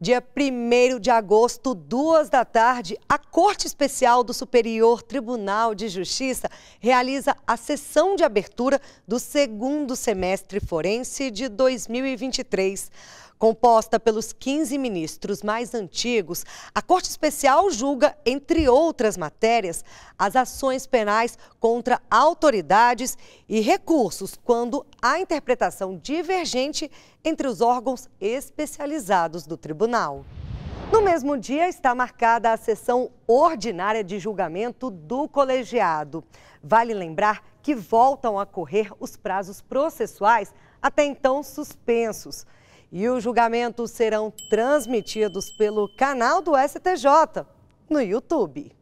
Dia 1 de agosto, duas da tarde, a Corte Especial do Superior Tribunal de Justiça realiza a sessão de abertura do segundo semestre forense de 2023. Composta pelos 15 ministros mais antigos, a Corte Especial julga, entre outras matérias, as ações penais contra autoridades e recursos quando há interpretação divergente entre os órgãos especializados do tribunal tribunal. No mesmo dia está marcada a sessão ordinária de julgamento do colegiado. Vale lembrar que voltam a correr os prazos processuais até então suspensos. E os julgamentos serão transmitidos pelo canal do STJ no YouTube.